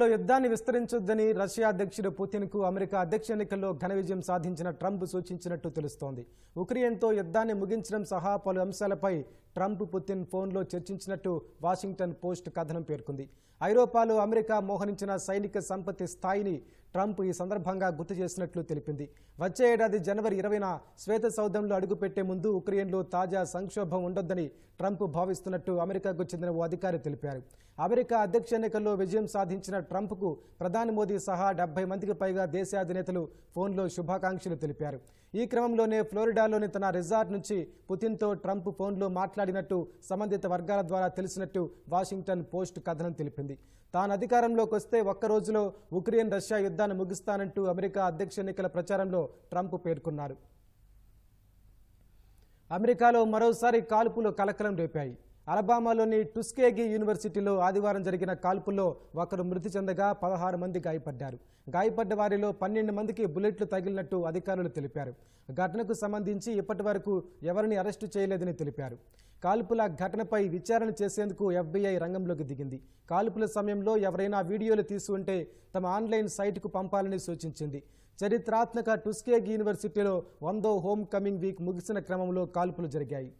లో యుద్ధాన్ని విస్తరించొద్దని రష్యా అధ్యక్షుడు పుతిన్కు అమెరికా అధ్యక్ష ఎన్నికల్లో ఘన విజయం సాధించిన ట్రంప్ సూచించినట్టు తెలుస్తోంది ఉక్రెయిన్తో యుద్ధాన్ని ముగించడం సహా పలు అంశాలపై ట్రంప్ పుతిన్ ఫోన్లో చర్చించినట్టు వాషింగ్టన్ పోస్ట్ కథనం పేర్కొంది ఐరోపాలో అమెరికా మోహరించిన సైనిక సంపత్తి స్థాయిని ట్రంప్ ఈ సందర్భంగా గుర్తు చేసినట్లు తెలిపింది వచ్చే ఏడాది జనవరి ఇరవైన శ్వేత సౌధంలో అడుగుపెట్టే ముందు ఉక్రెయిన్లో తాజా సంక్షోభం ఉండొద్దని ట్రంప్ భావిస్తున్నట్టు అమెరికాకు చెందిన ఓ అధికారి తెలిపారు అమెరికా అధ్యక్ష ఎన్నికల్లో విజయం సాధించిన ట్రంప్కు ప్రధాని మోదీ సహా డెబ్బై మందికి పైగా దేశాధినేతలు ఫోన్లో శుభాకాంక్షలు తెలిపారు ఈ క్రమంలోనే ఫ్లోరిడాలోని తన రిజార్ట్ నుంచి పుతిన్తో ట్రంప్ ఫోన్లో మాట్లాడి మాట్లాడినట్టు సంబంధిత వర్గాల ద్వారా తెలిసినట్టు వాషింగ్టన్ పోస్ట్ కథనం తెలిపింది తాను అధికారంలోకి వస్తే ఒక్కరోజులో ఉక్రెయిన్ రష్యా యుద్ధాన్ని ముగిస్తానంటూ అమెరికా అధ్యక్ష ఎన్నికల ప్రచారంలో ట్రంప్ పేర్కొన్నారు అమెరికాలో మరోసారి కాల్పులు కలకలం రేపాయి అలబామాలోని టుస్కేగి యూనివర్సిటీలో ఆదివారం జరిగిన కాల్పుల్లో ఒకరు మృతి చెందగా పదహారు మంది గాయపడ్డారు గాయపడ్డ వారిలో పన్నెండు మందికి బుల్లెట్లు తగిలినట్టు అధికారులు తెలిపారు ఘటనకు సంబంధించి ఇప్పటి వరకు ఎవరిని అరెస్టు చేయలేదని తెలిపారు కాల్పుల ఘటనపై విచారణ చేసేందుకు ఎఫ్బీఐ రంగంలోకి దిగింది కాల్పుల సమయంలో ఎవరైనా వీడియోలు ఉంటే తమ ఆన్లైన్ సైట్కు పంపాలని సూచించింది చరిత్రాత్మక టుస్కేగ్ యూనివర్సిటీలో వందో హోమ్ కమింగ్ వీక్ ముగిసిన క్రమంలో కాల్పులు జరిగాయి